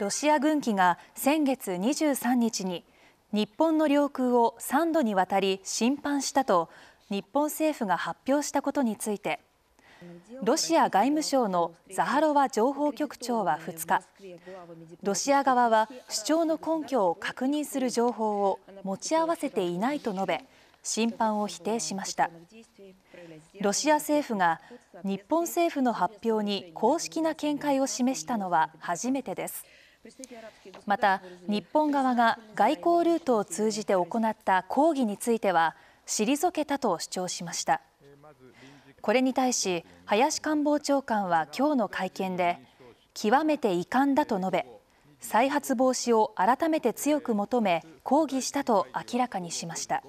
ロシア軍機が先月23日に日本の領空を3度にわたり侵犯したと日本政府が発表したことについてロシア外務省のザハロワ情報局長は2日ロシア側は主張の根拠を確認する情報を持ち合わせていないと述べ侵犯を否定しましたロシア政府が日本政府の発表に公式な見解を示したのは初めてですまた、日本側が外交ルートを通じて行った抗議については退けたと主張しましたこれに対し林官房長官は今日の会見で極めて遺憾だと述べ再発防止を改めて強く求め抗議したと明らかにしました。